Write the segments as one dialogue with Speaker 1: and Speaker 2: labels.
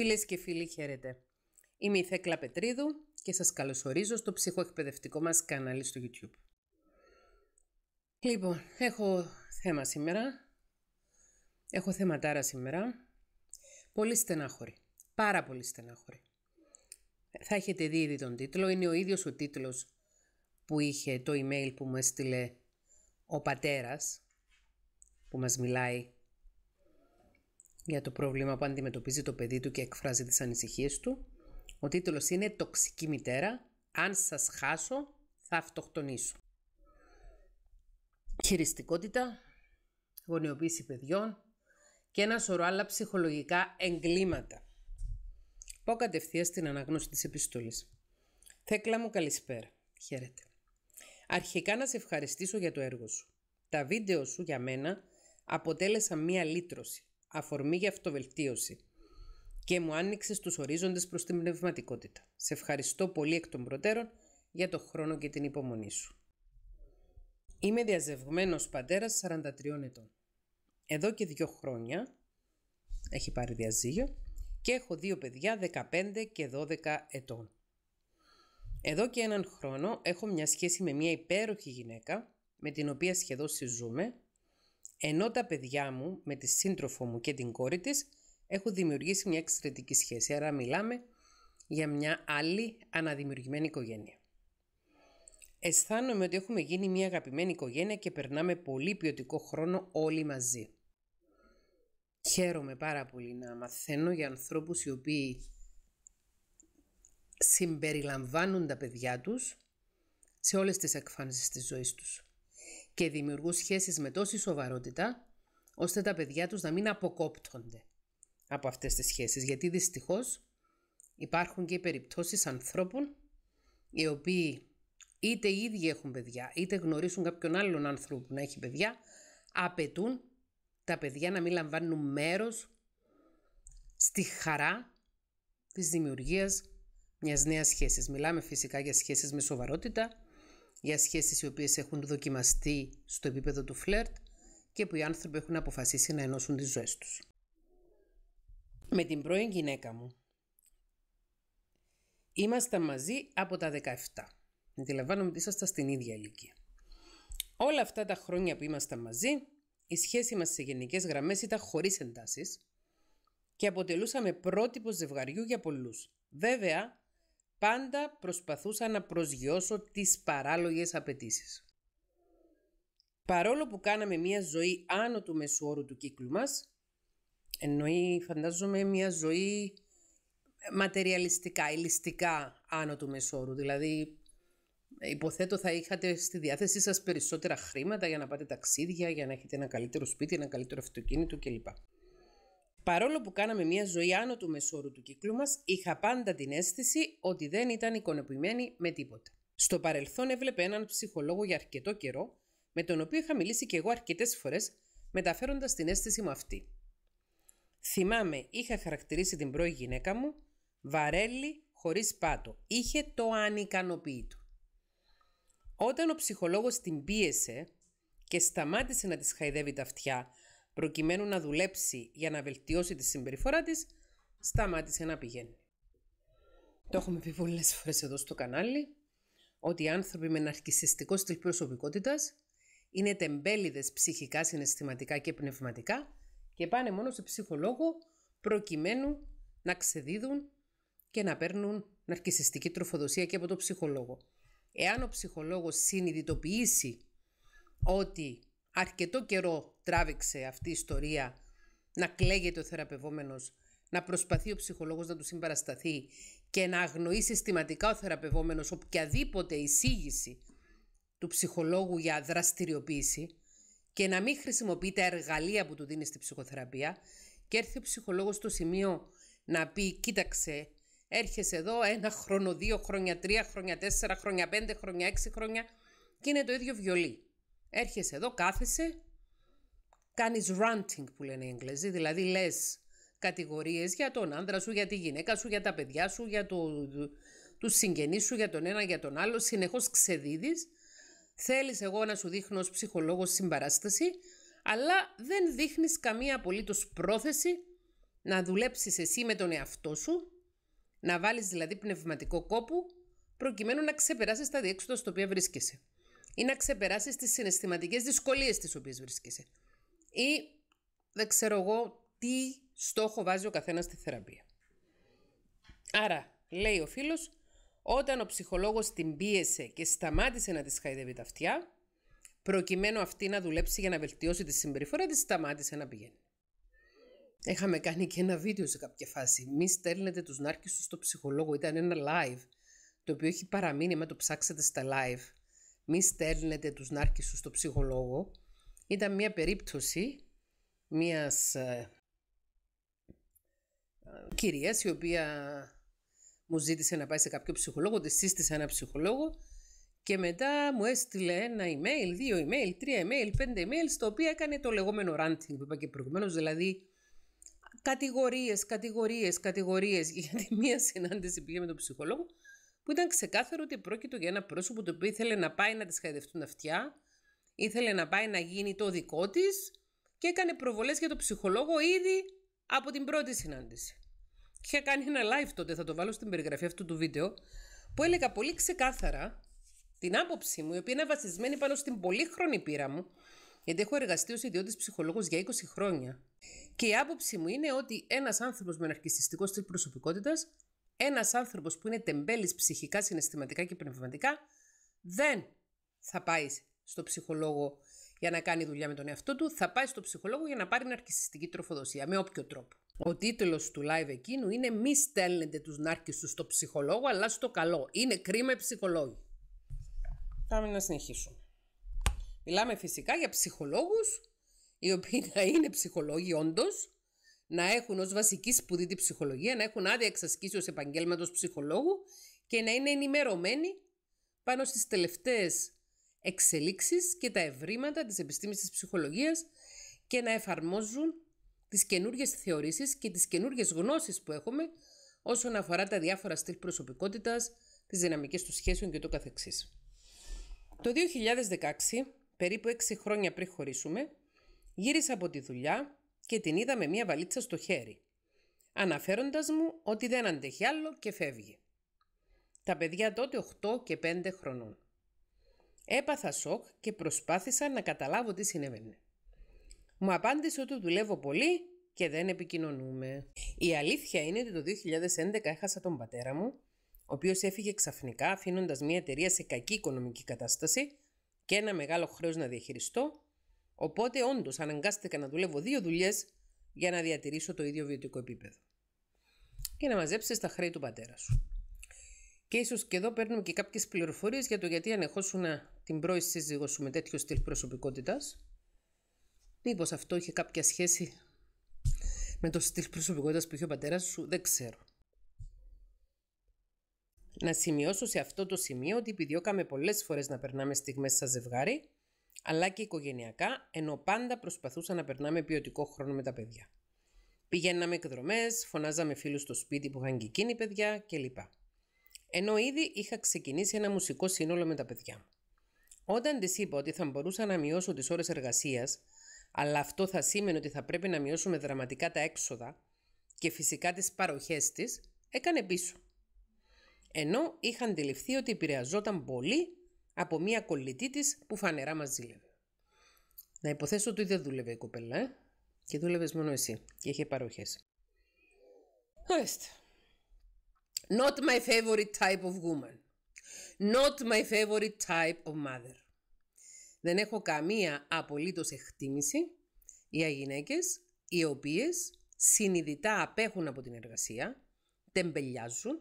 Speaker 1: Φίλες και φίλοι χαίρετε. Είμαι η Θέκλα Πετρίδου και σας καλωσορίζω στο ψυχοεκπαιδευτικό μας κανάλι στο YouTube. Λοιπόν, έχω θέμα σήμερα. Έχω θεματάρα σήμερα. Πολύ στενάχωρη. Πάρα πολύ στενάχωρη. Θα έχετε δει ήδη τον τίτλο. Είναι ο ίδιος ο τίτλος που είχε το email που μου έστειλε ο πατέρας που μας μιλάει για το πρόβλημα που αντιμετωπίζει το παιδί του και εκφράζει τις ανησυχίες του. Ο τίτλος είναι «Τοξική μητέρα. Αν σας χάσω, θα αυτοκτονήσω». Χειριστικότητα, γονιοποίηση παιδιών και ένα σωρό άλλα ψυχολογικά εγκλήματα. Πώ κατευθείαν στην αναγνώση της επιστολής. Θέκλα μου καλησπέρα. Χαίρετε. Αρχικά να σε ευχαριστήσω για το έργο σου. Τα βίντεο σου για μένα αποτέλεσαν μία λύτρωση αφορμή για αυτοβελτίωση και μου άνοιξε τους ορίζοντες προς την πνευματικότητα. Σε ευχαριστώ πολύ εκ των προτέρων για το χρόνο και την υπομονή σου. Είμαι διαζευγμένος πατέρας 43 ετών. Εδώ και δύο χρόνια έχει πάρει διαζύγιο και έχω δύο παιδιά 15 και 12 ετών. Εδώ και έναν χρόνο έχω μια σχέση με μια υπέροχη γυναίκα με την οποία σχεδόν συζούμε ενώ τα παιδιά μου με τη σύντροφο μου και την κόρη της έχουν δημιουργήσει μια εξαιρετική σχέση. Άρα μιλάμε για μια άλλη αναδημιουργημένη οικογένεια. Αισθάνομαι ότι έχουμε γίνει μια αγαπημένη οικογένεια και περνάμε πολύ ποιοτικό χρόνο όλοι μαζί. Χαίρομαι πάρα πολύ να μαθαίνω για ανθρώπους οι οποίοι συμπεριλαμβάνουν τα παιδιά τους σε όλες τις εκφάνσεις της ζωής τους και δημιουργούν σχέσεις με τόση σοβαρότητα, ώστε τα παιδιά τους να μην αποκόπτονται από αυτές τις σχέσεις. Γιατί δυστυχώς υπάρχουν και περιπτώσεις ανθρώπων οι οποίοι είτε οι ίδιοι έχουν παιδιά, είτε γνωρίζουν κάποιον άλλον άνθρωπο που να έχει παιδιά, απαιτούν τα παιδιά να μην λαμβάνουν μέρος στη χαρά της δημιουργίας μιας νέας σχέσης. Μιλάμε φυσικά για σχέσεις με σοβαρότητα, για σχέσεις οι οποίες έχουν δοκιμαστεί στο επίπεδο του φλερτ και που οι άνθρωποι έχουν αποφασίσει να ενώσουν τις ζωές τους. Με την πρώην γυναίκα μου. Ήμασταν μαζί από τα 17. Αντιλαμβάνομαι ότι ήσασταν στην ίδια ηλικία. Όλα αυτά τα χρόνια που ήμασταν μαζί, η σχέση μας σε γενικές γραμμές ήταν χωρίς εντάσεις και αποτελούσαμε πρότυπο ζευγαριού για πολλούς. Βέβαια, Πάντα προσπαθούσα να προσγειώσω τις παράλογες απαιτήσεις. Παρόλο που κάναμε μια ζωή άνω του μεσουόρου του κύκλου μας, εννοεί φαντάζομαι μια ζωή ματεριαλιστικά, ηλιστικά άνω του μεσόρου. Δηλαδή, υποθέτω θα είχατε στη διάθεσή σας περισσότερα χρήματα για να πάτε ταξίδια, για να έχετε ένα καλύτερο σπίτι, ένα καλύτερο αυτοκίνητο κλπ. Παρόλο που κάναμε μια ζωή άνω του μεσόρου του κύκλου μας, είχα πάντα την αίσθηση ότι δεν ήταν εικονοποιημένη με τίποτα. Στο παρελθόν έβλεπε έναν ψυχολόγο για αρκετό καιρό, με τον οποίο είχα μιλήσει και εγώ αρκετές φορές, μεταφέροντας την αίσθηση μου αυτή. Θυμάμαι, είχα χαρακτηρίσει την πρώη γυναίκα μου βαρέλι χωρίς πάτο. Είχε το ανικανοποιητό. Όταν ο ψυχολόγος την πίεσε και σταμάτησε να της χαϊδεύει τα αυτιά προκειμένου να δουλέψει για να βελτιώσει τη συμπεριφορά της, σταμάτησε να πηγαίνει. Το έχουμε πει πολλές φορές εδώ στο κανάλι ότι οι άνθρωποι με ναρκιστικό στυλ προσωπικότητας είναι τεμπέληδες ψυχικά, συναισθηματικά και πνευματικά και πάνε μόνο σε ψυχολόγο προκειμένου να ξεδίδουν και να παίρνουν ναρκιστική τροφοδοσία και από τον ψυχολόγο. Εάν ο ψυχολόγος συνειδητοποιήσει ότι αρκετό καιρό τράβηξε αυτή η ιστορία να κλαίγεται ο θεραπευόμενος, να προσπαθεί ο ψυχολόγος να του συμπαρασταθεί και να αγνοεί συστηματικά ο θεραπευόμενος οποιαδήποτε εισήγηση του ψυχολόγου για δραστηριοποίηση και να μην χρησιμοποιεί τα εργαλεία που του δίνει στη ψυχοθεραπεία και έρθει ο ψυχολόγος στο σημείο να πει «Κοίταξε, έρχεσαι εδώ ένα χρόνο, δύο χρόνια, τρία χρόνια, τέσσερα χρόνια, πέντε χρόνια, έξι χρόνια και είναι το ίδιο βιολί». Έρχεσαι εδώ, κάθεσαι, κάνεις ranting που λένε οι Εγγλέζοι, δηλαδή λες κατηγορίες για τον άντρα σου, για τη γυναίκα σου, για τα παιδιά σου, για τους συγγενείς σου, για τον ένα, για τον άλλο, συνεχώς ξεδίδεις. Θέλεις εγώ να σου δείχνω ως ψυχολόγος συμπαράσταση, αλλά δεν δείχνεις καμία απολύτως πρόθεση να δουλέψεις εσύ με τον εαυτό σου, να βάλεις δηλαδή πνευματικό κόπο, προκειμένου να ξεπεράσεις τα διέξοδα στο οποία βρίσκεσαι ή να ξεπεράσεις τις συναισθηματικές δυσκολίες τις οποίες βρίσκεσαι. Ή δεν ξέρω εγώ τι στόχο βάζει ο καθένας στη θεραπεία. Άρα, λέει ο φίλος, όταν ο ψυχολόγος την πίεσε και σταμάτησε να της χαϊδεύει τα αυτιά, προκειμένου αυτή να δουλέψει για να βελτιώσει τη συμπεριφορά της σταμάτησε να πηγαίνει. Έχαμε κάνει και ένα βίντεο σε κάποια φάση. Μη στέλνετε τους νάρκες στο ψυχολόγο. Ήταν ένα live, το οποίο έχει παραμείνει, μα το ψάξετε στα live μη στέλνετε τους νάρκες σου στο ψυχολόγο. Ήταν μια περίπτωση μιας ε, κυρίας η οποία μου ζήτησε να πάει σε κάποιο ψυχολόγο, τη σύστησε ένα ψυχολόγο και μετά μου έστειλε ένα email, δύο email, τρία email, πέντε email, στο οποίο έκανε το λεγόμενο ranting που είπα και προηγουμένως, δηλαδή κατηγορίες, κατηγορίες, κατηγορίες, γιατί μία συνάντηση πήγε με τον ψυχολόγο που ήταν ξεκάθαρο ότι πρόκειτο για ένα πρόσωπο το οποίο ήθελε να πάει να της χαϊδευτούν αυτιά, ήθελε να πάει να γίνει το δικό της και έκανε προβολές για το ψυχολόγο ήδη από την πρώτη συνάντηση. Είχε κάνει ένα live τότε, θα το βάλω στην περιγραφή αυτού του βίντεο, που έλεγα πολύ ξεκάθαρα την άποψή μου, η οποία είναι βασισμένη πάνω στην πολύχρονη πείρα μου, γιατί έχω εργαστεί ως ιδιώτης ψυχολόγος για 20 χρόνια. Και η άποψη μου είναι ότι ένας άνθρωπος με ναρκιστικό τη προσωπικότητας ένας άνθρωπος που είναι τεμπέλης ψυχικά, συναισθηματικά και πνευματικά δεν θα πάει στο ψυχολόγο για να κάνει δουλειά με τον εαυτό του, θα πάει στο ψυχολόγο για να πάρει ναρκιστική τροφοδοσία, με όποιο τρόπο. Ο τίτλος του live εκείνου είναι «Μη στέλνετε τους σου στο ψυχολόγο, αλλά στο καλό. Είναι κρίμα οι ψυχολόγοι». Πάμε να συνεχίσουμε. Μιλάμε φυσικά για ψυχολόγους, οι οποίοι να είναι ψυχολόγοι όντως, να έχουν ως βασική σπουδή τη ψυχολογία, να έχουν άδεια εξασκήσεως επαγγέλματος ψυχολόγου και να είναι ενημερωμένοι πάνω στις τελευταίες εξελίξεις και τα ευρήματα της επιστήμης της ψυχολογίας και να εφαρμόζουν τις καινούριε θεωρήσεις και τις καινούριε γνώσεις που έχουμε όσον αφορά τα διάφορα στυλ προσωπικότητας, τις δυναμικές του σχέσεων και το Το 2016, περίπου 6 χρόνια πριν χωρίσουμε, γύρισα από τη δουλειά και την είδα με μία βαλίτσα στο χέρι, αναφέροντας μου ότι δεν αντέχει άλλο και φεύγει. Τα παιδιά τότε 8 και 5 χρονών. Έπαθα σοκ και προσπάθησα να καταλάβω τι συνέβαινε. Μου απάντησε ότι δουλεύω πολύ και δεν επικοινωνούμε. Η αλήθεια είναι ότι το 2011 έχασα τον πατέρα μου, ο οποίος έφυγε ξαφνικά αφήνοντας μια εταιρεία σε κακή οικονομική κατάσταση και ένα μεγάλο χρέος να διαχειριστώ Οπότε όντως αναγκάστηκα να δουλεύω δύο δουλειές για να διατηρήσω το ίδιο βιωτικό επίπεδο. Και να μαζέψεις τα χρέη του πατέρα σου. Και ίσως και εδώ παίρνουμε και κάποιες πληροφορίες για το γιατί ανεχόσουν την πρώη σύζυγό σου με τέτοιο στυλ προσωπικότητας. Μήπως αυτό είχε κάποια σχέση με το στυλ προσωπικότητας που είχε ο πατέρας σου, δεν ξέρω. Να σημειώσω σε αυτό το σημείο ότι επιδιώκαμε πολλές φορές να περνάμε στιγμές σαν ζευγάρι αλλά και οικογενειακά, ενώ πάντα προσπαθούσα να περνάμε ποιοτικό χρόνο με τα παιδιά. Πηγαίναμε εκδρομέ, φωνάζαμε φίλους στο σπίτι που είχαν και εκείνοι παιδιά κλπ. Ενώ ήδη είχα ξεκινήσει ένα μουσικό σύνολο με τα παιδιά. Όταν της είπα ότι θα μπορούσα να μειώσω τις ώρες εργασίας, αλλά αυτό θα σήμαινε ότι θα πρέπει να μειώσουμε δραματικά τα έξοδα και φυσικά τις παροχές της, έκανε πίσω. Ενώ είχα αντιληφθεί ότι επηρεαζόταν πολύ από μία κολλητή της που φανερά μας ζήλευε. Να υποθέσω ότι δεν δούλευε η κοπέλα, ε? και δούλευες μόνο εσύ και είχε παροχές. Ωραία. Not my favorite type of woman. Not my favorite type of mother. Δεν έχω καμία απολύτως εκτίμηση για γυναίκες οι οποίες συνειδητά απέχουν από την εργασία, τεμπελιάζουν,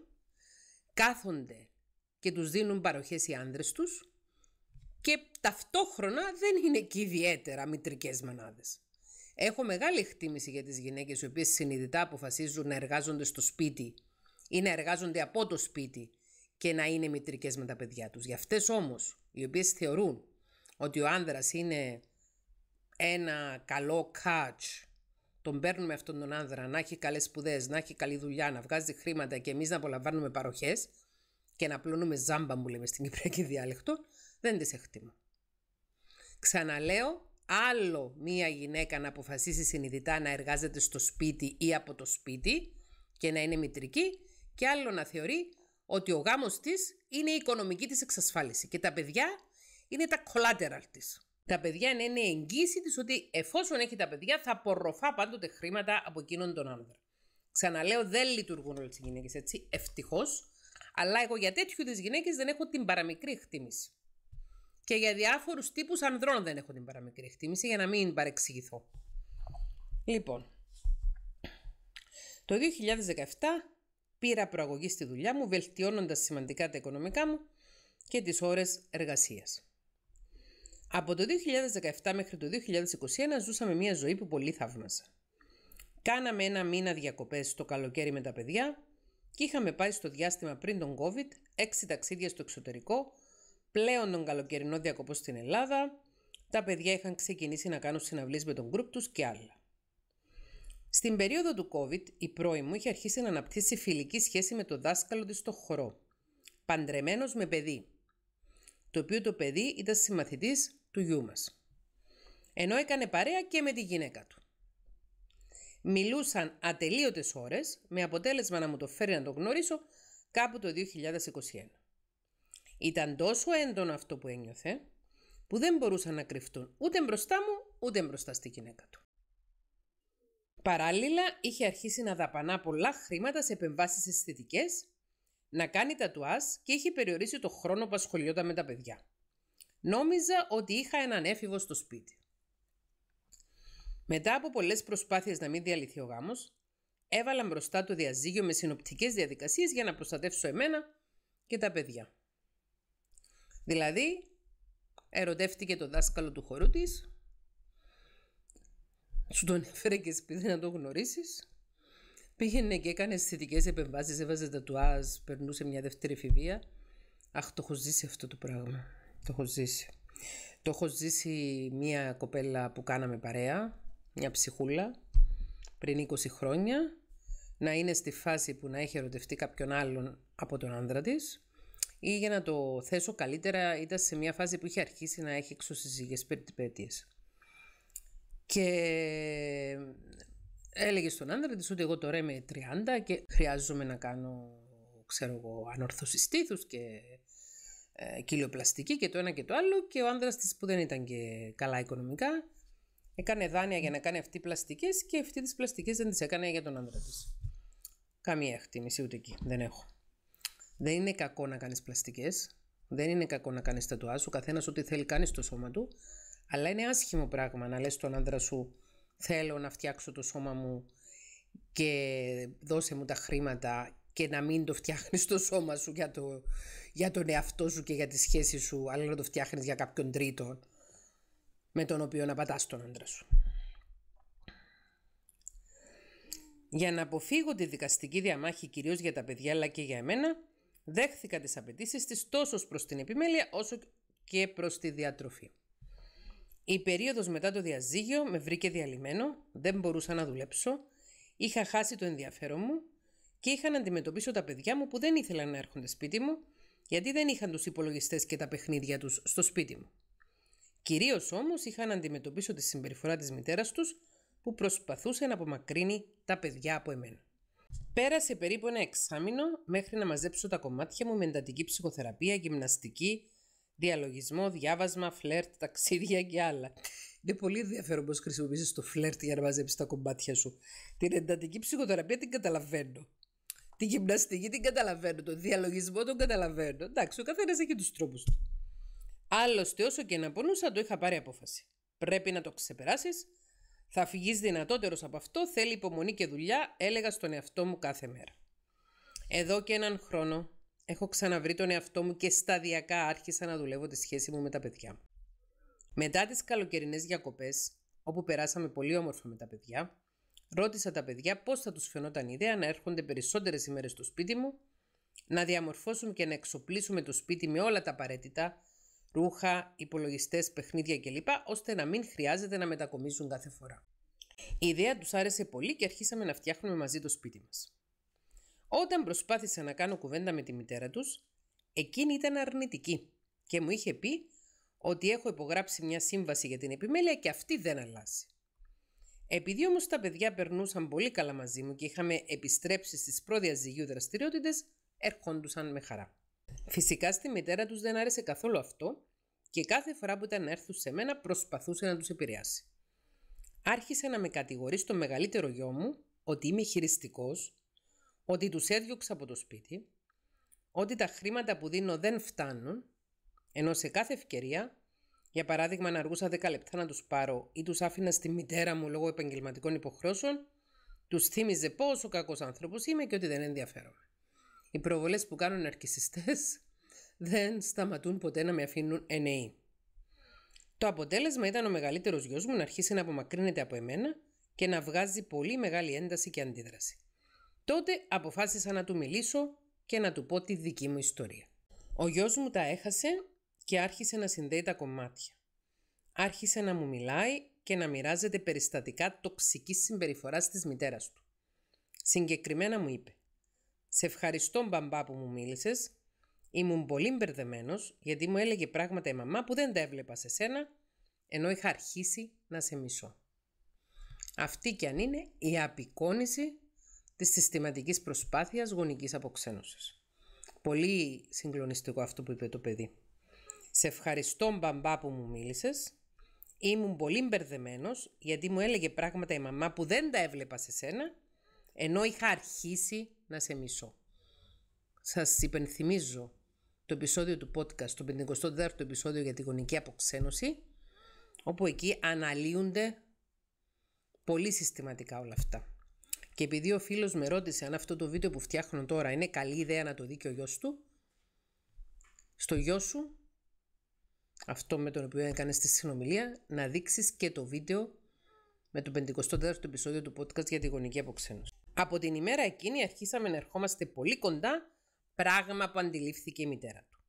Speaker 1: κάθονται και τους δίνουν παροχές οι άνδρες τους και ταυτόχρονα δεν είναι και ιδιαίτερα μητρικές μανάδες. Έχω μεγάλη εκτίμηση για τις γυναίκες οι οποίες συνειδητά αποφασίζουν να εργάζονται στο σπίτι ή να εργάζονται από το σπίτι και να είναι μητρικές με τα παιδιά τους. Για αυτές όμως οι οποίες θεωρούν ότι ο άνδρας είναι ένα καλό catch, τον παίρνουμε αυτόν τον άνδρα να έχει καλές σπουδές να έχει καλή δουλειά, να βγάζει χρήματα και εμείς να απολαμβάνουμε παροχές, και να πλώνουμε ζάμπα μου λέμε στην κυπριακή διάλεκτο, δεν τις εκτιμώ. Ξαναλέω, άλλο μία γυναίκα να αποφασίσει συνειδητά να εργάζεται στο σπίτι ή από το σπίτι και να είναι μητρική και άλλο να θεωρεί ότι ο γάμος της είναι η οικονομική της εξασφάλιση και τα παιδιά είναι τα collateral της. Τα παιδιά είναι είναι εγγύηση της ότι εφόσον έχει τα παιδιά θα απορροφά πάντοτε χρήματα από εκείνον τον άνδρα. Ξαναλέω δεν λειτουργούν όλες οι γυναίκες έτσι, ευτυχώς. Αλλά εγώ για τέτοιου είδους γυναίκες δεν έχω την παραμικρή εκτίμηση. Και για διάφορους τύπους ανδρών δεν έχω την παραμικρή εκτίμηση, για να μην παρεξηγηθώ. Λοιπόν, το 2017 πήρα προαγωγή στη δουλειά μου, βελτιώνοντας σημαντικά τα οικονομικά μου και τις ώρες εργασίας. Από το 2017 μέχρι το 2021 ζούσαμε μια ζωή που πολύ θαύμασα. Κάναμε ένα μήνα διακοπές το καλοκαίρι με τα παιδιά και είχαμε πάει στο διάστημα πριν τον COVID, έξι ταξίδια στο εξωτερικό, πλέον τον καλοκαιρινό διακοπό στην Ελλάδα, τα παιδιά είχαν ξεκινήσει να κάνουν συναυλίες με τον γκρουπ τους και άλλα. Στην περίοδο του COVID, η πρώη μου είχε αρχίσει να αναπτύσσει φιλική σχέση με το δάσκαλο της στο χορό, παντρεμένος με παιδί, το οποίο το παιδί ήταν συμμαθητής του γιού μας. Ενώ έκανε παρέα και με τη γυναίκα του. Μιλούσαν ατελείωτες ώρες, με αποτέλεσμα να μου το φέρει να το γνωρίσω κάπου το 2021. Ήταν τόσο έντονο αυτό που ένιωθε, που δεν μπορούσαν να κρυφτούν ούτε μπροστά μου, ούτε μπροστά στη γυναίκα του. Παράλληλα, είχε αρχίσει να δαπανά πολλά χρήματα σε επεμβάσεις αισθητικές, να κάνει τατουάζ και είχε περιορίσει το χρόνο που ασχολιόταν με τα παιδιά. Νόμιζα ότι είχα έναν έφηβο στο σπίτι. Μετά από πολλές προσπάθειες να μην διαλυθεί ο γάμος, έβαλα μπροστά το διαζύγιο με συνοπτικές διαδικασίες για να προστατεύσω εμένα και τα παιδιά. Δηλαδή, ερωτεύτηκε το δάσκαλο του χορού της, σου τον έφερε και σπίτι να το γνωρίσεις. Πήγαινε και έκανε θετικέ επεμβάσεις, έβαζε τατουάζ, περνούσε μια δεύτερη εφηβεία. Αχ, το έχω ζήσει αυτό το πράγμα. Το έχω ζήσει. Το έχω ζήσει μια κοπέλα που κάναμε παρέα μια ψυχούλα πριν 20 χρόνια, να είναι στη φάση που να έχει ερωτευτεί κάποιον άλλον από τον άντρα της ή για να το θέσω καλύτερα ήταν σε μια φάση που είχε αρχίσει να έχει εξωσυζύγες περιπέτειες. Και έλεγε στον άντρα της ότι εγώ τώρα είμαι 30 και χρειάζομαι να κάνω ξέρω εγώ και ε, κοιλιοπλαστική και το ένα και το άλλο και ο άντρας της που δεν ήταν και καλά οικονομικά Έκανε δάνεια για να κάνει αυτή πλαστικές και αυτή τις πλαστικές δεν τις έκανε για τον άντρα της. Καμία εκτίμηση ούτε εκεί. Δεν έχω. Δεν είναι κακό να κάνεις πλαστικές. Δεν είναι κακό να κάνεις τατουά σου. καθένας ό,τι θέλει κάνει στο σώμα του. Αλλά είναι άσχημο πράγμα να λες στον άντρα σου θέλω να φτιάξω το σώμα μου και δώσε μου τα χρήματα και να μην το φτιάχνεις το σώμα σου για, το, για τον εαυτό σου και για τη σχέση σου αλλά να το φτιάχνεις για κάποιον τρίτον με τον οποίο να πατάς τον άντρα σου. Για να αποφύγω τη δικαστική διαμάχη κυρίως για τα παιδιά αλλά και για εμένα, δέχθηκα τις απαιτήσεις της τόσο προς την επιμέλεια όσο και προς τη διατροφή. Η περίοδος μετά το διαζύγιο με βρήκε διαλυμένο, δεν μπορούσα να δουλέψω, είχα χάσει το ενδιαφέρον μου και είχα να αντιμετωπίσω τα παιδιά μου που δεν ήθελαν να έρχονται σπίτι μου γιατί δεν είχαν τους υπολογιστές και τα παιχνίδια τους στο σπίτι μου. Κυρίως όμως είχαν να αντιμετωπίσω τη συμπεριφορά της μητέρας τους που προσπαθούσε να απομακρύνει τα παιδιά από εμένα. Πέρασε περίπου ένα εξάμεινο μέχρι να μαζέψω τα κομμάτια μου με εντατική ψυχοθεραπεία, γυμναστική, διαλογισμό, διάβασμα, φλερτ, ταξίδια και άλλα. Είναι πολύ ενδιαφέρον πώς χρησιμοποιήσεις το φλερτ για να μαζέψεις τα κομμάτια σου. Την εντατική ψυχοθεραπεία την καταλαβαίνω. Την γυμναστική την καταλαβαίνω. Τον διαλογισμό τον καταλαβαίνω. Εντάξει, ο καθένας έχει τους τρόπους Άλλωστε, όσο και να πονούσα, το είχα πάρει απόφαση. Πρέπει να το ξεπεράσεις. Θα φυγείς δυνατότερος από αυτό. Θέλει υπομονή και δουλειά, έλεγα στον εαυτό μου κάθε μέρα. Εδώ και έναν χρόνο έχω ξαναβρει τον εαυτό μου και σταδιακά άρχισα να δουλεύω τη σχέση μου με τα παιδιά. Μετά τις καλοκαιρινές διακοπές, όπου περάσαμε πολύ όμορφα με τα παιδιά, ρώτησα τα παιδιά πώς θα τους φαινόταν η ιδέα να έρχονται περισσότερες ημέρες στο σπίτι μου να διαμορφώσουν και να εξοπλίσουμε το σπίτι με όλα τα απαραίτητα ρούχα, υπολογιστές, παιχνίδια κλπ. ώστε να μην χρειάζεται να μετακομίζουν κάθε φορά. Η ιδέα τους άρεσε πολύ και αρχίσαμε να φτιάχνουμε μαζί το σπίτι μας. Όταν προσπάθησα να κάνω κουβέντα με τη μητέρα τους, εκείνη ήταν αρνητική και μου είχε πει ότι έχω υπογράψει μια σύμβαση για την επιμέλεια και αυτή δεν αλλάζει. Επειδή όμως τα παιδιά περνούσαν πολύ καλά μαζί μου και είχαμε επιστρέψει στις ζυγίου δραστηριότητες, ερχόντουσαν με χαρά. Φυσικά στη μητέρα τους δεν άρεσε καθόλου αυτό και κάθε φορά που ήταν να έρθουν σε μένα προσπαθούσε να τους επηρεάσει. Άρχισε να με κατηγορεί στο μεγαλύτερο γιο μου ότι είμαι χειριστικός, ότι τους έδιωξα από το σπίτι, ότι τα χρήματα που δίνω δεν φτάνουν, ενώ σε κάθε ευκαιρία, για παράδειγμα να αργούσα 10 λεπτά να τους πάρω ή τους άφηνα στη μητέρα μου λόγω επαγγελματικών υποχρώσεων, τους θύμιζε πόσο κακός άνθρωπος είμαι και ότι δεν ενδιαφέρομαι. Οι προβολές που κάνουν αρκισιστές δεν σταματούν ποτέ να με αφήνουν ενέοι. Το αποτέλεσμα ήταν ο μεγαλύτερος γιος μου να αρχίσει να απομακρύνεται από εμένα και να βγάζει πολύ μεγάλη ένταση και αντίδραση. Τότε αποφάσισα να του μιλήσω και να του πω τη δική μου ιστορία. Ο γιος μου τα έχασε και άρχισε να συνδέει τα κομμάτια. Άρχισε να μου μιλάει και να μοιράζεται περιστατικά τοξική συμπεριφορά της μητέρας του. Συγκεκριμένα μου είπε «Σε ευχαριστώ μπαμπά που μου μίλησες, Ήμουν πολύ μπερδεμένος γιατί μου έλεγε πράγματα η μαμά που δεν τα έβλεπα σε σένα, ενώ είχα αρχίσει να σε μισώ. Αυτή και αν είναι η απεικόνηση της συστηματικής προσπάθειας γονικής αποξένωσης. Πολύ συγκλονιστικό αυτό που είπε το παιδί. Σε ευχαριστώ μπαμπά που μου μίλησες. Ήμουν πολύ μπερδεμένος γιατί μου έλεγε πράγματα η μαμά που δεν τα έβλεπα σε σένα, ενώ είχα αρχίσει να σε μισώ. Σας υπενθυμίζω το επεισόδιο του podcast, το 54ο επεισόδιο για τη γονική αποξένωση, όπου εκεί αναλύονται πολύ συστηματικά όλα αυτά. Και επειδή ο φίλος με ρώτησε αν αυτό το βίντεο που φτιάχνω τώρα είναι καλή ιδέα να το δει και ο γιος του, στο γιο σου, αυτό με τον οποίο έκανε τη συνομιλία, να δείξεις και το βίντεο με το 54ο επεισόδιο του podcast για τη γονική αποξένωση. Από την ημέρα εκείνη αρχίσαμε να ερχόμαστε πολύ κοντά πράγμα που αντιλήφθηκε η μητέρα του.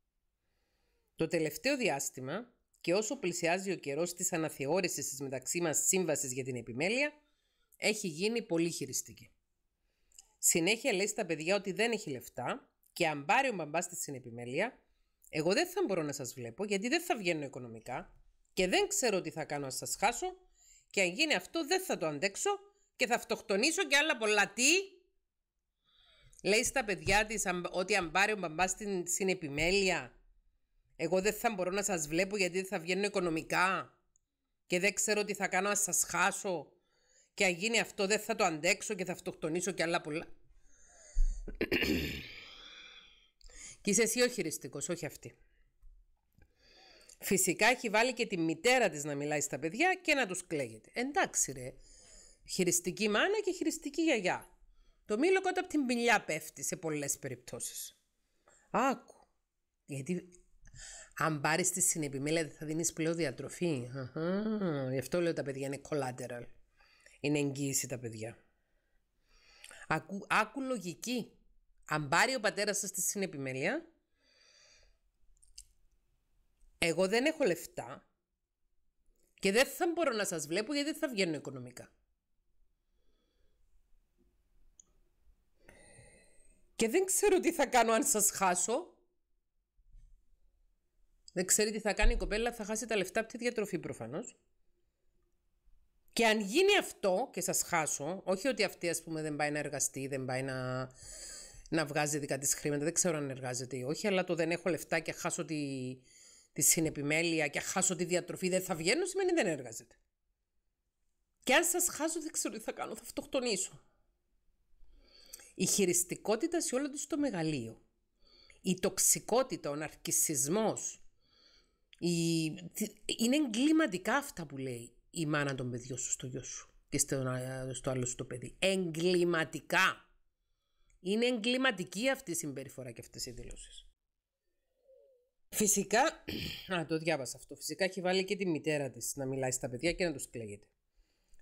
Speaker 1: Το τελευταίο διάστημα και όσο πλησιάζει ο καιρός της αναθεώρησης της μεταξύ μας σύμβασης για την επιμέλεια, έχει γίνει πολύ χειριστική. Συνέχεια λέει στα παιδιά ότι δεν έχει λεφτά και αν πάρει ο μπαμπάς της στην επιμέλεια, εγώ δεν θα μπορώ να σας βλέπω γιατί δεν θα βγαίνω οικονομικά και δεν ξέρω τι θα κάνω αν σας χάσω και αν γίνει αυτό δεν θα το αντέξω και θα φτωχτονήσω και άλλα πολλά τι Λέει στα παιδιά της ότι αν πάρει ο μπαμπάς στην, συνεπιμέλεια επιμέλεια, εγώ δεν θα μπορώ να σας βλέπω γιατί δεν θα βγαίνω οικονομικά και δεν ξέρω τι θα κάνω να σας χάσω. Και αν γίνει αυτό, δεν θα το αντέξω και θα αυτοκτονήσω και άλλα πολλά. και είσαι εσύ ο χειριστικός, όχι αυτή. Φυσικά έχει βάλει και τη μητέρα της να μιλάει στα παιδιά και να τους κλαίγεται. Εντάξει ρε, χειριστική μάνα και χειριστική γιαγιά. Το μήλο κάτω από την πηλιά πέφτει σε πολλές περιπτώσεις. Άκου. Γιατί αν πάρεις τη συνεπιμέλεια δεν θα δίνεις πλέον διατροφή. Αχα, γι' αυτό λέω τα παιδιά είναι collateral. Είναι εγγύηση τα παιδιά. Ακού, άκου λογική. Αν πάρει ο πατέρας σας τη συνεπιμέλεια, εγώ δεν έχω λεφτά και δεν θα μπορώ να σας βλέπω γιατί θα βγαίνω οικονομικά. Και δεν ξέρω τι θα κάνω αν σας χάσω. Δεν ξέρει τι θα κάνει η κοπέλα, θα χάσει τα λεφτά από τη διατροφή προφανώς. Και αν γίνει αυτό και σας χάσω, όχι ότι αυτή ας πούμε δεν πάει να εργαστεί, δεν πάει να, να βγάζει δικά της χρήματα, δεν ξέρω αν εργάζεται ή όχι, αλλά το δεν έχω λεφτά και χάσω τη, τη συνεπιμέλεια και χάσω τη διατροφή, δεν θα βγαίνω, σημαίνει δεν εργάζεται. Και αν σας χάσω δεν ξέρω τι θα κάνω, θα αυτοκτονήσω η χειριστικότητα σε όλο τους το μεγαλείο, η τοξικότητα, ο ναρκισισμός, η... είναι εγκληματικά αυτά που λέει η μάνα των παιδιών σου στο γιο σου και ε, στο, άλλο σου το παιδί. Εγκληματικά. Είναι εγκληματική αυτή η συμπεριφορά και αυτές οι δηλώσεις. Φυσικά, α, το διάβασα αυτό, φυσικά έχει βάλει και τη μητέρα της να μιλάει στα παιδιά και να τους κλαίγεται.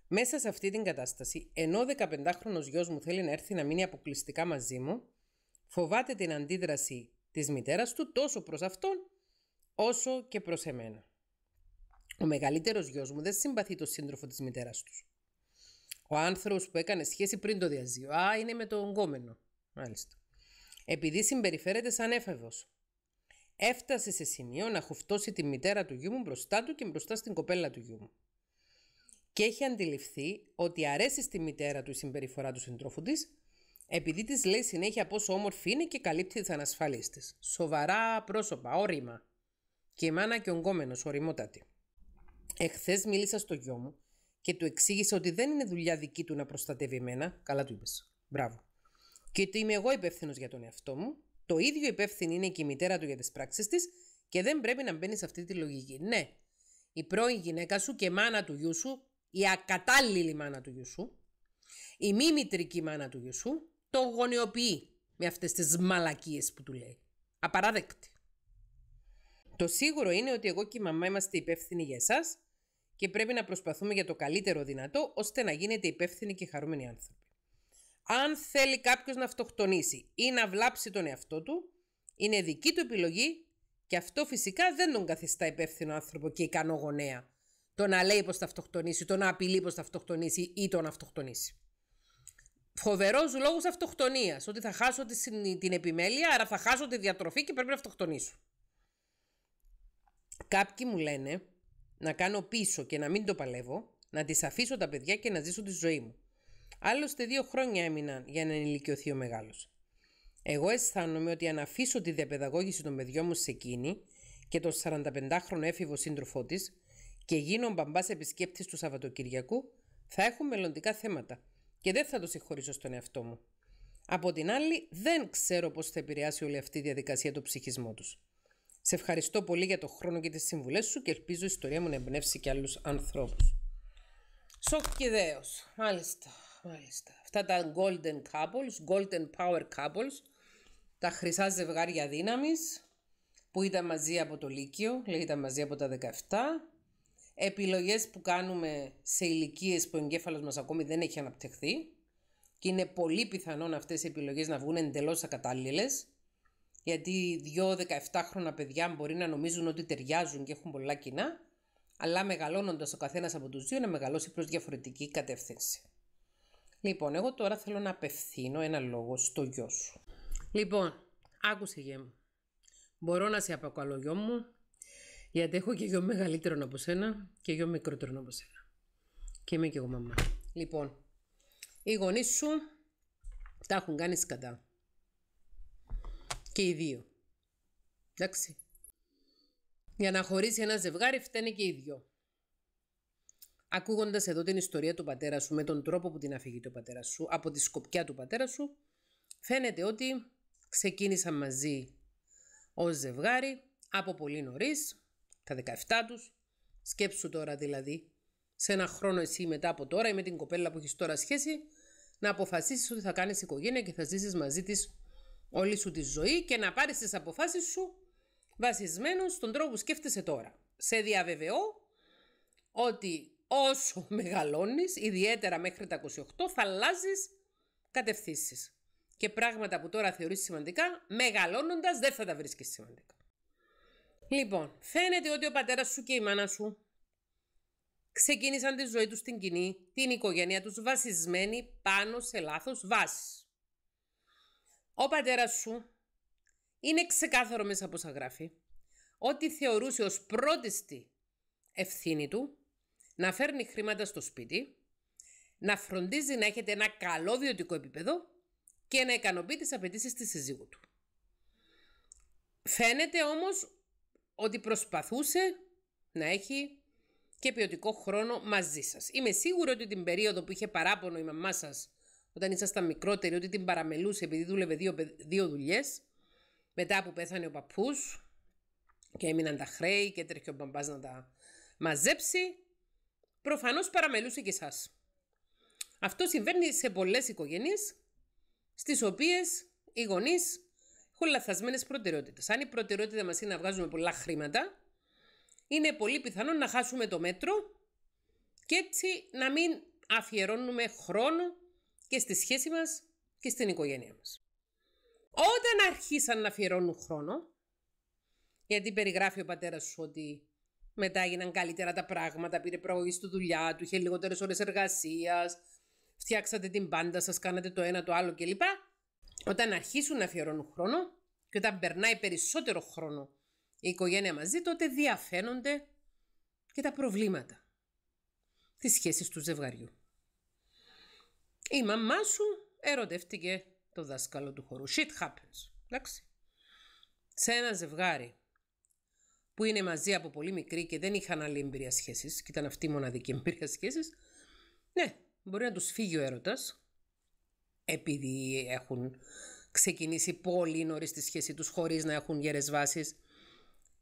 Speaker 1: Μέσα σε αυτή την κατάσταση, ενώ ο 15χρονο γιος μου θέλει να έρθει να μείνει αποκλειστικά μαζί μου, φοβάται την αντίδραση της μητέρας του τόσο προς αυτόν, όσο και προς εμένα. Ο μεγαλύτερος γιος μου δεν συμπαθεί το σύντροφο της μητέρας τους. Ο άνθρωπος που έκανε σχέση πριν το διαζύγιο. Α, είναι με τον κόμενο. Μάλιστα. Επειδή συμπεριφέρεται σαν έφευγο. Έφτασε σε σημείο να χουφτώσει τη μητέρα του γιού μου μπροστά του και μπροστά στην κοπέλα του γιού μου και έχει αντιληφθεί ότι αρέσει στη μητέρα του η συμπεριφορά του συντρόφου της, επειδή της λέει συνέχεια πόσο όμορφη είναι και καλύπτει τις ανασφαλεί της. Σοβαρά πρόσωπα, όρημα. Και η μάνα και ογκόμενο, οριμότατη. Εχθές μίλησα στο γιο μου και του εξήγησα ότι δεν είναι δουλειά δική του να προστατεύει εμένα. Καλά του είπες. Μπράβο. Και ότι είμαι εγώ υπεύθυνος για τον εαυτό μου. Το ίδιο υπεύθυνη είναι και η μητέρα του για τις πράξεις της και δεν πρέπει να μπαίνει σε αυτή τη λογική. Ναι, η πρώην γυναίκα σου και μάνα του γιού σου η ακατάλληλη μάνα του γιού σου, η μη μητρική μάνα του γιού σου, το γονιοποιεί με αυτές τις μαλακίες που του λέει. Απαράδεκτη. Το σίγουρο είναι ότι εγώ και η μαμά είμαστε υπεύθυνοι για εσάς. και πρέπει να προσπαθούμε για το καλύτερο δυνατό ώστε να γίνετε υπεύθυνοι και χαρούμενοι άνθρωποι. Αν θέλει κάποιος να αυτοκτονήσει ή να βλάψει τον εαυτό του, είναι δική του επιλογή και αυτό φυσικά δεν τον καθιστά υπεύθυνο άνθρωπο και ικανό γονέα το να λέει πως θα αυτοκτονήσει, το να απειλεί πως θα αυτοκτονήσει ή το να αυτοκτονήσει. Φοβερός λόγος αυτοκτονίας. Ότι θα χάσω την επιμέλεια, άρα θα χάσω τη διατροφή και πρέπει να αυτοκτονήσω. Κάποιοι μου λένε να κάνω πίσω και να μην το παλεύω, να τις αφήσω τα παιδιά και να ζήσω τη ζωή μου. Άλλωστε δύο χρόνια έμειναν για να ενηλικιωθεί ο μεγάλος. Εγώ αισθάνομαι ότι αν αφήσω τη διαπαιδαγώγηση των παιδιών μου σε εκείνη και τον 45χρονο έφηβο σύντροφό της, και γίνω μπαμπάς επισκέπτης του Σαββατοκυριακού, θα έχουν μελλοντικά θέματα και δεν θα το συγχωρήσω στον εαυτό μου. Από την άλλη, δεν ξέρω πώς θα επηρεάσει όλη αυτή η διαδικασία το ψυχισμό τους. Σε ευχαριστώ πολύ για το χρόνο και τις συμβουλές σου και ελπίζω η ιστορία μου να εμπνεύσει και άλλους ανθρώπους. Σοκ και δέος. Μάλιστα, μάλιστα. Αυτά τα golden couples, golden power couples, τα χρυσά ζευγάρια δύναμης που ήταν μαζί από το Λύκειο, λέγεται μαζί από τα 17 επιλογές που κάνουμε σε ηλικίες που ο εγκέφαλος μας ακόμη δεν έχει αναπτυχθεί και είναι πολύ πιθανόν αυτές οι επιλογές να βγουν εντελώς ακατάλληλες γιατί δυο 17χρονα παιδιά μπορεί να νομίζουν ότι ταιριάζουν και έχουν πολλά κοινά αλλά μεγαλώνοντας ο καθένας από τους δύο να μεγαλώσει προς διαφορετική κατεύθυνση. Λοιπόν, εγώ τώρα θέλω να απευθύνω ένα λόγο στο γιο σου. Λοιπόν, άκουσε γε μου. Μπορώ να σε αποκαλώ γιο μου, γιατί έχω και γιο μεγαλύτερο από σένα και γιο μικρότερο από σένα. Και είμαι και εγώ μαμά. Λοιπόν, οι γονείς σου τα έχουν κάνει σκατά. Και οι δύο. Εντάξει. Για να χωρίσει ένα ζευγάρι φταίνε και οι δυο. Ακούγοντας φταινει και οι δυο ακουγοντα εδω την ιστορία του πατέρα σου με τον τρόπο που την αφήγει το πατέρα σου, από τη σκοπιά του πατέρα σου, φαίνεται ότι ξεκίνησαν μαζί ως ζευγάρι από πολύ νωρίς τα 17 τους. Σκέψου τώρα δηλαδή, σε ένα χρόνο εσύ μετά από τώρα ή με την κοπέλα που έχεις τώρα σχέση, να αποφασίσεις ότι θα κάνεις οικογένεια και θα ζήσεις μαζί της όλη σου τη ζωή και να πάρεις τις αποφάσεις σου βασισμένος στον τρόπο που σκέφτεσαι τώρα. Σε διαβεβαιώ ότι όσο μεγαλώνεις, ιδιαίτερα μέχρι τα 28, θα αλλάζεις κατευθύνσεις. Και πράγματα που τώρα θεωρείς σημαντικά, μεγαλώνοντας δεν θα τα βρίσκεις σημαντικά. Λοιπόν, φαίνεται ότι ο πατέρας σου και η μάνα σου ξεκίνησαν τη ζωή τους στην κοινή, την οικογένεια τους βασισμένη πάνω σε λάθος βάσης. Ο πατέρας σου είναι ξεκάθαρο μέσα από όσα γράφει ότι θεωρούσε ως πρώτιστη ευθύνη του να φέρνει χρήματα στο σπίτι, να φροντίζει να έχετε ένα καλό βιωτικό επίπεδο και να ικανοποιεί τις απαιτήσεις της συζύγου του. Φαίνεται όμως ότι προσπαθούσε να έχει και ποιοτικό χρόνο μαζί σας. Είμαι σίγουρη ότι την περίοδο που είχε παράπονο η μαμά σας όταν ήσασταν μικρότερη, ότι την παραμελούσε επειδή δούλευε δύο, δύο δουλειές, μετά που πέθανε ο παππούς και έμειναν τα χρέη και έτρεχε ο μπαμπάς να τα μαζέψει, προφανώς παραμελούσε και εσάς. Αυτό συμβαίνει σε πολλές οικογένειες, στις οποίες οι γονείς έχουν λαθασμένε προτεραιότητες. Αν η προτεραιότητα μας είναι να βγάζουμε πολλά χρήματα, είναι πολύ πιθανό να χάσουμε το μέτρο και έτσι να μην αφιερώνουμε χρόνο και στη σχέση μας και στην οικογένειά μας. Όταν αρχίσαν να αφιερώνουν χρόνο, γιατί περιγράφει ο πατέρας σου ότι μετά έγιναν καλύτερα τα πράγματα, πήρε πρόογή στη δουλειά του, είχε λιγότερες ώρες εργασίας, φτιάξατε την πάντα σας, κάνατε το ένα το άλλο κλπ. Όταν αρχίσουν να αφιερώνουν χρόνο και όταν περνάει περισσότερο χρόνο η οικογένεια μαζί, τότε διαφαίνονται και τα προβλήματα της σχέσης του ζευγαριού. Η μαμά σου ερωτεύτηκε το δάσκαλο του χώρου, Shit happens. Εντάξει. Σε ένα ζευγάρι που είναι μαζί από πολύ μικρή και δεν είχαν άλλη εμπειρία σχέσης και ήταν αυτή η μοναδική εμπειρία σχέσης, ναι, μπορεί να τους φύγει ο έρωτας, επειδή έχουν ξεκινήσει πολύ νωρίς τη σχέση τους χωρίς να έχουν γέρες βάσεις,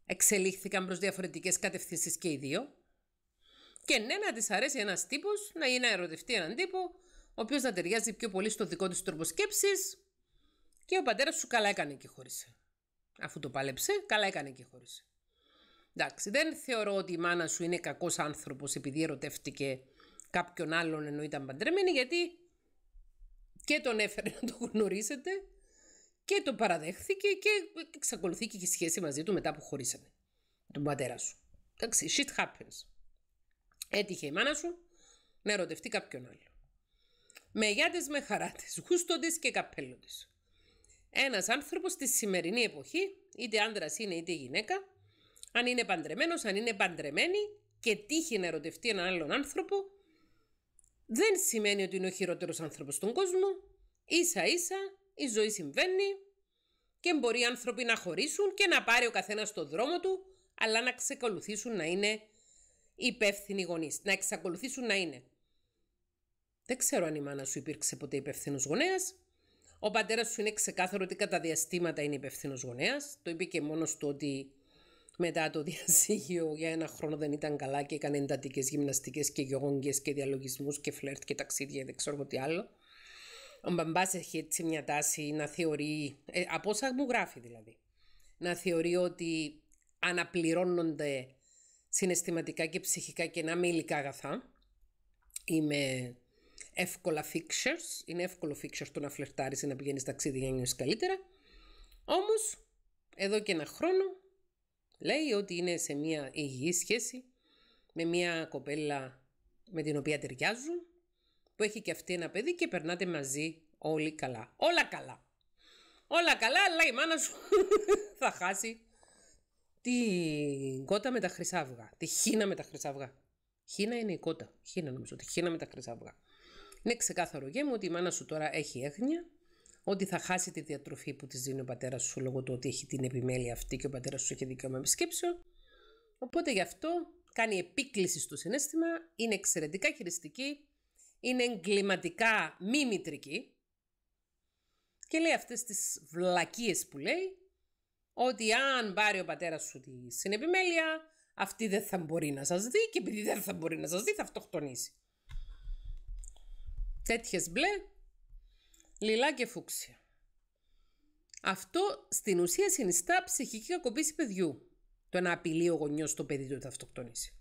Speaker 1: εξελίχθηκαν προς διαφορετικές κατευθύνσεις και οι δύο. Και ναι, να της αρέσει ένας τύπος, να είναι να έναν τύπο, ο οποίος να ταιριάζει πιο πολύ στο δικό της τρόπο σκέψης. και ο πατέρας σου καλά έκανε και χώρισε. Αφού το πάλεψε, καλά έκανε και χώρισε. Εντάξει, δεν θεωρώ ότι η μάνα σου είναι κακός άνθρωπος επειδή ερωτεύτηκε κάποιον άλλον ενώ ήταν παντρεμένη, γιατί και τον έφερε να το γνωρίσετε και το παραδέχθηκε και εξακολουθεί και η σχέση μαζί του μετά που χωρίσανε. Τον πατέρα σου. Εντάξει, shit happens. Έτυχε η μάνα σου να ερωτευτεί κάποιον άλλο. Με γιάτε με χαράτες, γούστοντες και καπέλοντες. Ένας άνθρωπος στη σημερινή εποχή, είτε άντρας είναι είτε γυναίκα, αν είναι παντρεμένος, αν είναι παντρεμένη και τύχει να ερωτευτεί έναν άλλον άνθρωπο, δεν σημαίνει ότι είναι ο χειρότερος άνθρωπος στον κόσμο. Ίσα ίσα η ζωή συμβαίνει και μπορεί οι άνθρωποι να χωρίσουν και να πάρει ο καθένας τον δρόμο του, αλλά να ξεκολουθήσουν να είναι υπεύθυνοι γονείς. Να εξακολουθήσουν να είναι. Δεν ξέρω αν η μάνα σου υπήρξε ποτέ υπεύθυνος γονέας. Ο πατέρας σου είναι ξεκάθαρο ότι κατά διαστήματα είναι υπεύθυνος γονέας. Το είπε και μόνος του ότι μετά το διαζύγιο για ένα χρόνο δεν ήταν καλά και έκανε εντατικές γυμναστικές και γεωγόγγιε και διαλογισμούς και φλερτ και ταξίδια δεν ξέρω τι άλλο. Ο μπαμπάς έχει έτσι μια τάση να θεωρεί, ε, από όσα μου γράφει δηλαδή, να θεωρεί ότι αναπληρώνονται συναισθηματικά και ψυχικά και με υλικά αγαθά Είμαι εύκολα fixtures. Είναι εύκολο fixtures το να φλερτάρεις ή να πηγαίνεις ταξίδι για να νιώσεις καλύτερα. Όμως, εδώ και ένα χρόνο Λέει ότι είναι σε μια υγιή σχέση με μια κοπέλα με την οποία ταιριάζουν, που έχει και αυτή ένα παιδί και περνάτε μαζί όλοι καλά. Όλα καλά. Όλα καλά, αλλά η μάνα σου θα χάσει την κότα με τα χρυσά αυγά. Τη χίνα με τα χρυσά αυγά. Χίνα είναι η κότα. Χίνα νομίζω τη χίνα με τα χρυσά αυγά. Είναι ξεκάθαρο γέμο ότι η μάνα σου τώρα έχει έγνοια ότι θα χάσει τη διατροφή που της δίνει ο πατέρας σου λόγω του ότι έχει την επιμέλεια αυτή και ο πατέρας σου έχει δικαίωμα επισκέψεων. Οπότε γι' αυτό κάνει επίκληση στο συνέστημα, είναι εξαιρετικά χειριστική, είναι εγκληματικά μη μητρική και λέει αυτές τις βλακίες που λέει ότι αν πάρει ο πατέρας σου τη συνεπιμέλεια αυτή δεν θα μπορεί να σας δει και επειδή δεν θα μπορεί να σας δει θα αυτοκτονήσει. Τέτοιες μπλε Λιλά και φούξια. Αυτό στην ουσία συνιστά ψυχική κακοποίηση παιδιού. Το να απειλεί ο γονιός το παιδί του θα αυτοκτονήσει.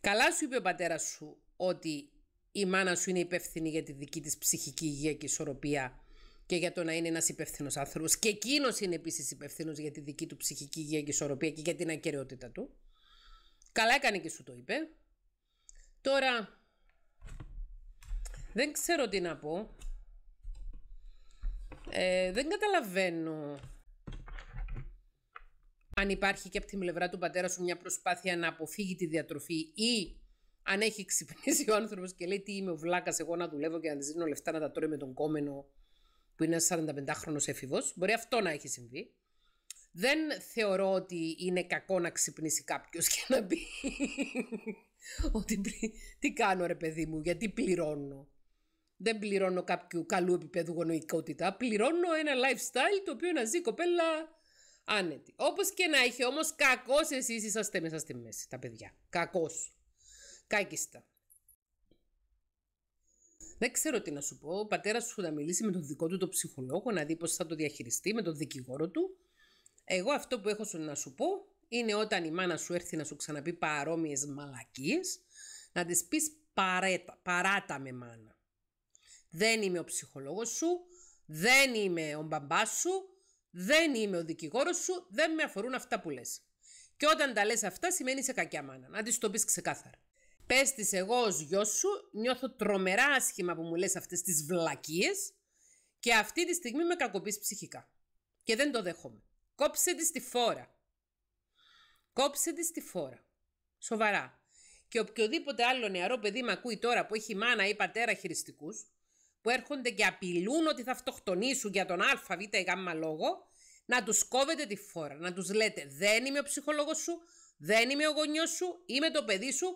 Speaker 1: Καλά σου είπε ο πατέρας σου ότι η μάνα σου είναι υπεύθυνη για τη δική της ψυχική υγεία και ισορροπία και για το να είναι ένας υπεύθυνος άνθρωπος και εκείνος είναι επίσης υπεύθυνος για τη δική του ψυχική υγεία και ισορροπία και για την ακαιρεότητα του. Καλά έκανε και σου το είπε. Τώρα δεν ξέρω τι να πω. Ε, δεν καταλαβαίνω αν υπάρχει και από τη πλευρά του πατέρα σου μια προσπάθεια να αποφύγει τη διατροφή ή αν έχει ξυπνήσει ο άνθρωπος και λέει τι είμαι ο βλάκας, εγώ να δουλεύω και να της δίνω λεφτά να τα τρώει με τον κόμενο που ειναι ένας 45χρονο έφηβος. Μπορεί αυτό να έχει συμβεί. Δεν θεωρώ ότι είναι κακό να ξυπνήσει κάποιος και να πει ότι τι κάνω ρε παιδί μου, γιατί πληρώνω. Δεν πληρώνω κάποιου καλού επίπεδου γονοϊκότητα. Πληρώνω ένα lifestyle το οποίο να ζει η κοπέλα άνετη. Όπως και να έχει όμως, κακός εσείς είσαστε μέσα στη μέση, τα παιδιά. Κακώ. Κάκιστα. Δεν ξέρω τι να σου πω. Ο πατέρας σου θα μιλήσει με τον δικό του το ψυχολόγο, να δει πώς θα το διαχειριστεί, με τον δικηγόρο του. Εγώ αυτό που έχω να σου πω είναι όταν η μάνα σου έρθει να σου ξαναπεί παρόμοιες μαλακίες, να της πεις παρέτα, παράτα με μάνα. Δεν είμαι ο ψυχολόγος σου, δεν είμαι ο μπαμπάς σου, δεν είμαι ο δικηγόρος σου, δεν με αφορούν αυτά που λες. Και όταν τα λες αυτά σημαίνει σε κακιά μάνα, να της το πεις ξεκάθαρα. Πες της εγώ ως γιος σου, νιώθω τρομερά άσχημα που μου λες αυτές τις βλακίες και αυτή τη στιγμή με κακοποιείς ψυχικά. Και δεν το δέχομαι. Κόψε τη στη φόρα. Κόψε τη στη φόρα. Σοβαρά. Και οποιοδήποτε άλλο νεαρό παιδί με ακούει τώρα που έχει μάνα ή πατέρα χειριστικούς, που έρχονται και απειλούν ότι θα αυτοκτονήσουν για τον α, β ή γ λόγο, να τους κόβετε τη φόρα, να τους λέτε δεν είμαι ο ψυχολόγος σου, δεν είμαι ο γονιός σου, είμαι το παιδί σου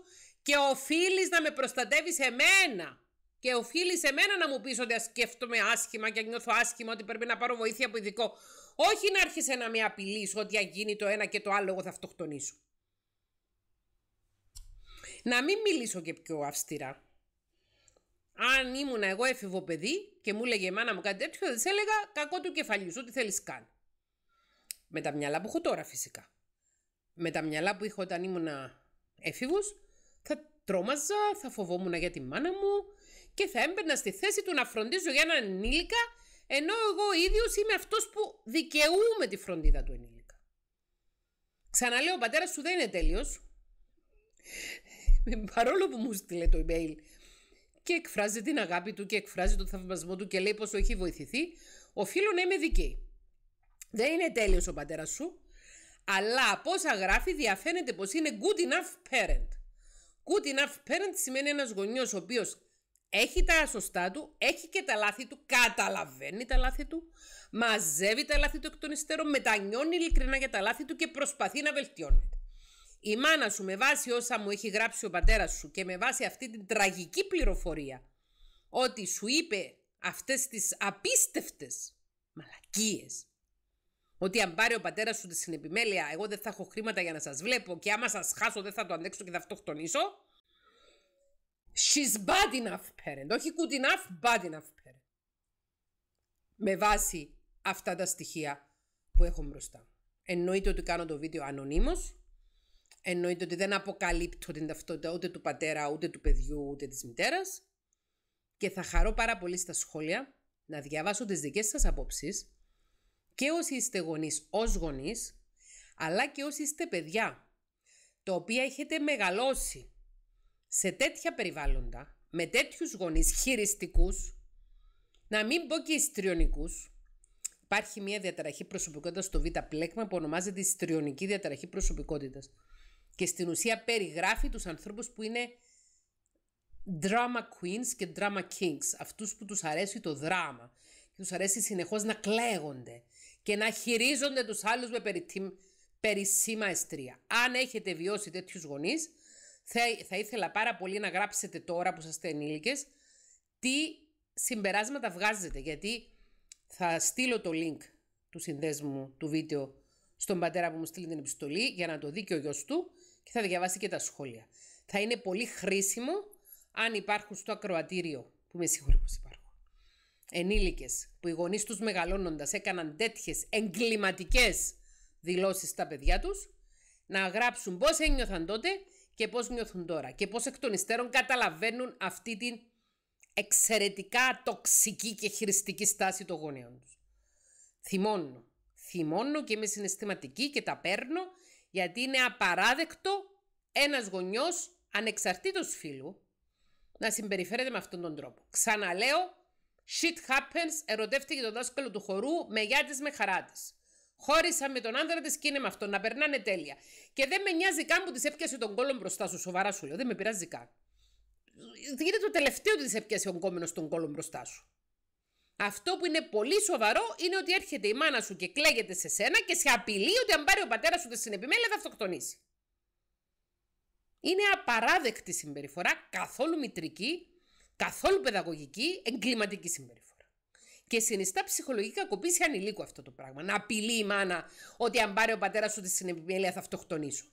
Speaker 1: και οφείλεις να με προστατεύεις εμένα. Και οφείλεις εμένα να μου πεις ότι σκέφτομαι άσχημα και νιώθω άσχημα ότι πρέπει να πάρω βοήθεια από ειδικό. Όχι να άρχισε να με απειλείς ότι αγίνει το ένα και το άλλο εγώ θα αυτοκτονήσω. Να μην μιλήσω και πιο αυστηρά αν ήμουν εγώ έφηβο παιδί και μου έλεγε η μάνα μου κάτι τέτοιο, θα έλεγα κακό του κεφαλιού σου, τι θέλεις καν. Με τα μυαλά που έχω τώρα φυσικά. Με τα μυαλά που είχα όταν ήμουν έφηβος, θα τρόμαζα, θα φοβόμουν για τη μάνα μου και θα έμπαινα στη θέση του να φροντίζω για έναν ενήλικα, ενώ εγώ ίδιος είμαι αυτός που δικαιούμαι τη φροντίδα του ενήλικα. Ξαναλέω, ο πατέρας σου δεν είναι τέλειος. Παρόλο που μου στείλε το email και εκφράζει την αγάπη του και εκφράζει τον θαυμασμό του και λέει το έχει βοηθηθεί, οφείλω να είμαι δική. Δεν είναι τέλειος ο πατέρας σου, αλλά από όσα γράφει διαφαίνεται πως είναι good enough parent. Good enough parent σημαίνει ένας γονιός ο οποίος έχει τα σωστά του, έχει και τα λάθη του, καταλαβαίνει τα λάθη του, μαζεύει τα λάθη του εκ των υστέρων, μετανιώνει ειλικρινά για τα λάθη του και προσπαθεί να βελτιώνεται η μάνα σου με βάση όσα μου έχει γράψει ο πατέρας σου και με βάση αυτή την τραγική πληροφορία ότι σου είπε αυτές τις απίστευτες μαλακίες ότι αν πάρει ο πατέρας σου τη συνεπιμέλεια, εγώ δεν θα έχω χρήματα για να σας βλέπω και άμα σας χάσω δεν θα το αντέξω και θα αυτοκτονήσω. She's bad enough parent. Όχι good enough, bad enough parent. Με βάση αυτά τα στοιχεία που έχω μπροστά. Εννοείται ότι κάνω το βίντεο ανωνύμως Εννοείται ότι δεν αποκαλύπτω την ταυτότητα ούτε του πατέρα, ούτε του παιδιού, ούτε της μητέρας. Και θα χαρώ πάρα πολύ στα σχόλια να διαβάσω τις δικές σας απόψεις και όσοι είστε γονείς ως γονείς, αλλά και όσοι είστε παιδιά, τα οποία έχετε μεγαλώσει σε τέτοια περιβάλλοντα, με τέτοιους γονείς χειριστικούς, να μην πω και ιστριονικούς, Υπάρχει μια διαταραχή προσωπικότητας στο β' πλέγμα που ονομάζεται ιστριονική διαταραχή προσωπικότητας και στην ουσία περιγράφει τους ανθρώπους που είναι drama queens και drama kings. Αυτούς που τους αρέσει το δράμα. Και τους αρέσει συνεχώς να κλαίγονται και να χειρίζονται τους άλλους με περισήμα εστρία. Αν έχετε βιώσει τέτοιους γονείς, θα, θα ήθελα πάρα πολύ να γράψετε τώρα που είστε ενήλικες τι συμπεράσματα βγάζετε, γιατί θα στείλω το link του συνδέσμου του βίντεο στον πατέρα που μου στείλει την επιστολή για να το δει και ο γιος του και θα διαβάσει και τα σχόλια. Θα είναι πολύ χρήσιμο αν υπάρχουν στο ακροατήριο, που είμαι σίγουρη πως υπάρχουν, ενήλικες που οι γονείς τους μεγαλώνοντας έκαναν τέτοιες εγκληματικές δηλώσεις στα παιδιά τους, να γράψουν πώς ένιωθαν τότε και πώς νιώθουν τώρα και πώς εκ των υστέρων καταλαβαίνουν αυτή την εξαιρετικά τοξική και χειριστική στάση των γονέων τους. Θυμώνω. Θυμώνω και είμαι συναισθηματική και τα παίρνω γιατί είναι απαράδεκτο ένας γονιός ανεξαρτήτως φίλου να συμπεριφέρεται με αυτόν τον τρόπο. Ξαναλέω, shit happens, ερωτεύτηκε το δάσκαλο του χορού με γιά της με χαρά της. Χώρισα με τον άντρα της και είναι με αυτό, να περνάνε τέλεια. Και δεν με νοιάζει καν που της έπιασε τον κόλλο μπροστά σου, σοβαρά σου λέω, δεν με πειράζει καν. Είναι το τελευταίο ότι της έπιασε ο κόμενος τον κόλλον μπροστά σου. Αυτό που είναι πολύ σοβαρό είναι ότι έρχεται η μάνα σου και κλαίγεται σε σένα και σε απειλεί ότι αν πάρει ο πατέρας σου στην επιμέλεια θα αυτοκτονήσει. Είναι απαράδεκτη συμπεριφορά, καθόλου μητρική, καθόλου παιδαγωγική, εγκληματική συμπεριφορά. Και συνιστά ψυχολογικά κακοποίηση σε ανηλίκου αυτό το πράγμα. Να απειλεί η μάνα ότι αν πάρει ο πατέρας σου στην επιμέλεια θα αυτοκτονήσω.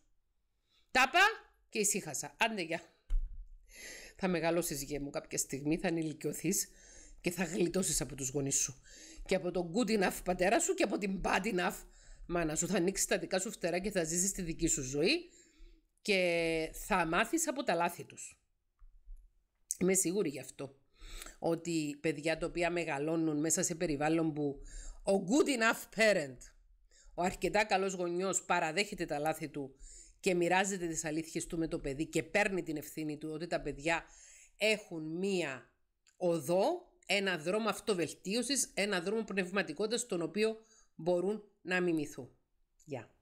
Speaker 1: Τάπα και ησύχασα. Άντε γεια. Θα μεγαλώσεις γη μου κάποια στιγμή, θα ανηλικιωθείς και θα γλιτώσεις από τους γονείς σου. Και από τον good enough πατέρα σου και από την bad enough μάνα σου. Θα ανοίξεις τα δικά σου φτερά και θα ζήσεις τη δική σου ζωή και θα μάθεις από τα λάθη τους. Είμαι σίγουρη γι' αυτό. Ότι παιδιά τα οποία μεγαλώνουν μέσα σε περιβάλλον που ο good enough parent, ο αρκετά καλός γονιός παραδέχεται τα λάθη του και μοιράζεται τις αλήθειες του με το παιδί και παίρνει την ευθύνη του ότι τα παιδιά έχουν μία οδό ένα δρόμο αυτοβελτίωσης, ένα δρόμο πνευματικότητας τον οποίο μπορούν να μιμηθούν. Γεια.